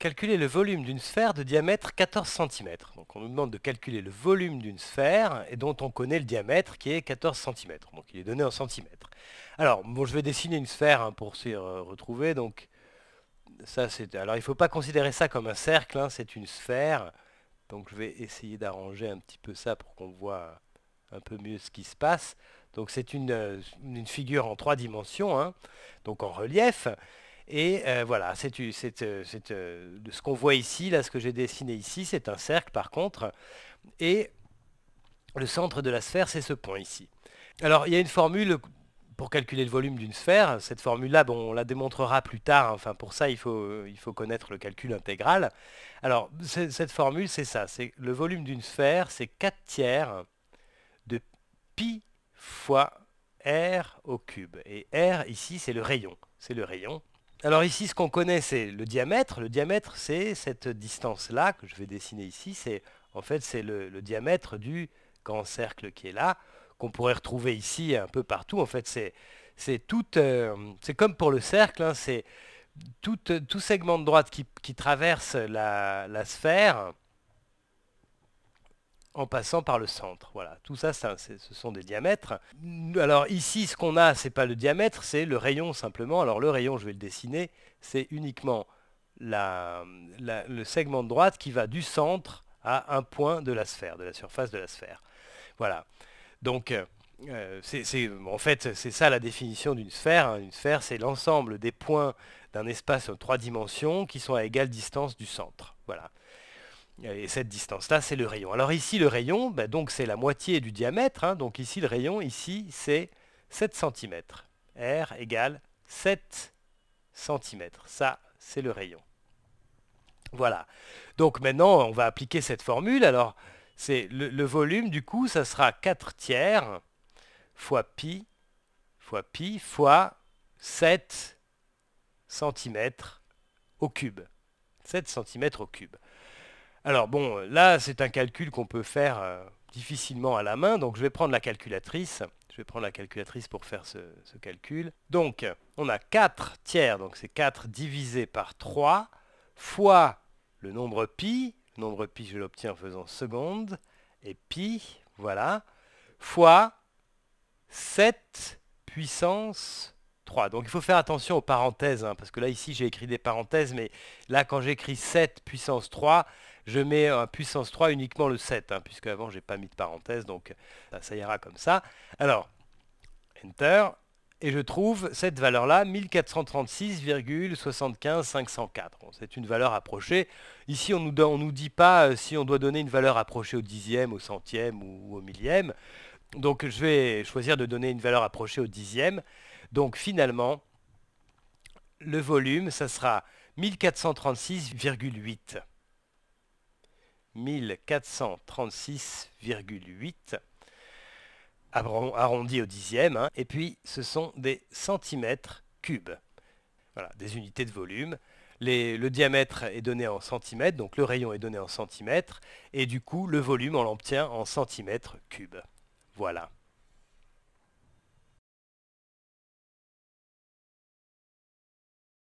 calculer le volume d'une sphère de diamètre 14 cm. Donc on nous demande de calculer le volume d'une sphère et dont on connaît le diamètre qui est 14 cm. Donc il est donné en centimètres. Alors bon, je vais dessiner une sphère hein, pour s'y euh, retrouver. Donc ça Alors il ne faut pas considérer ça comme un cercle, hein, c'est une sphère. Donc je vais essayer d'arranger un petit peu ça pour qu'on voit un peu mieux ce qui se passe. Donc c'est une, euh, une, figure en trois dimensions, hein. donc en relief. Et euh, voilà, c'est euh, euh, ce qu'on voit ici, là, ce que j'ai dessiné ici, c'est un cercle par contre. Et le centre de la sphère, c'est ce point ici. Alors, il y a une formule pour calculer le volume d'une sphère. Cette formule-là, bon, on la démontrera plus tard. Enfin, pour ça, il faut, connaître le calcul intégral. Alors, cette formule, c'est ça. c'est Le volume d'une sphère, c'est 4 tiers de pi fois r au cube. Et r, ici, c'est le rayon. C'est le rayon alors ici, ce qu'on connaît, c'est le diamètre. Le diamètre, c'est cette distance-là que je vais dessiner ici. C'est En fait, c'est le, diamètre du grand cercle qui est là, qu'on pourrait retrouver ici un peu partout. En fait, c'est tout... Euh, c'est comme pour le cercle, hein, c'est tout, euh, tout, segment de droite qui, traverse la sphère en passant par le centre. Voilà, tout ça, ce sont des diamètres. Alors ici, ce qu'on a, c'est pas le diamètre, c'est le rayon simplement. Alors le rayon, je vais le dessiner, c'est uniquement le segment de droite qui va du centre à un point de la sphère, de la surface de la sphère. Voilà. Donc, euh, en fait, c'est ça la définition d'une sphère. Hein. Une sphère, c'est l'ensemble des points d'un espace en trois dimensions qui sont à égale distance du centre. Voilà. Et cette distance-là, c'est le rayon. Alors ici, le rayon, bah, donc c'est la moitié du diamètre. Hein. donc ici, le rayon, ici, c'est 7 cm. R égale 7 cm. Ça, c'est le rayon. Voilà. Donc maintenant, on va appliquer cette formule. Alors, c'est le, volume, du coup, ça sera 4 tiers fois pi fois pi fois 7 cm au cube. 7 cm au cube. Alors bon, là, c'est un calcul qu'on peut faire euh, difficilement à la main, donc je vais prendre la calculatrice. Je vais prendre la calculatrice pour faire ce, ce calcul. Donc, on a 4 tiers, donc c'est 4 divisé par 3, fois le nombre pi, le nombre pi je l'obtiens en faisant seconde, et pi, voilà, fois 7 puissance donc il faut faire attention aux parenthèses, hein, parce que là ici j'ai écrit des parenthèses, mais là quand j'écris 7 puissance 3, je mets puissance 3 uniquement le 7, hein, puisque avant j'ai pas mis de parenthèse, donc euh, ça, ira comme ça. Alors, Enter, et je trouve cette valeur-là, 1436,75504. c'est une valeur approchée. Ici, on ne nous, nous, dit pas euh, si on doit donner une valeur approchée au dixième, au centième ou au millième. Donc je vais choisir de donner une valeur approchée au dixième. Donc finalement, le volume, ça sera 1436,8. 1436,8 arrondi au dixième, hein. et puis ce sont des centimètres cubes, voilà, des unités de volume. le diamètre est donné en centimètres, donc le rayon est donné en centimètres, et du coup le volume on l'obtient en centimètres cubes. Voilà.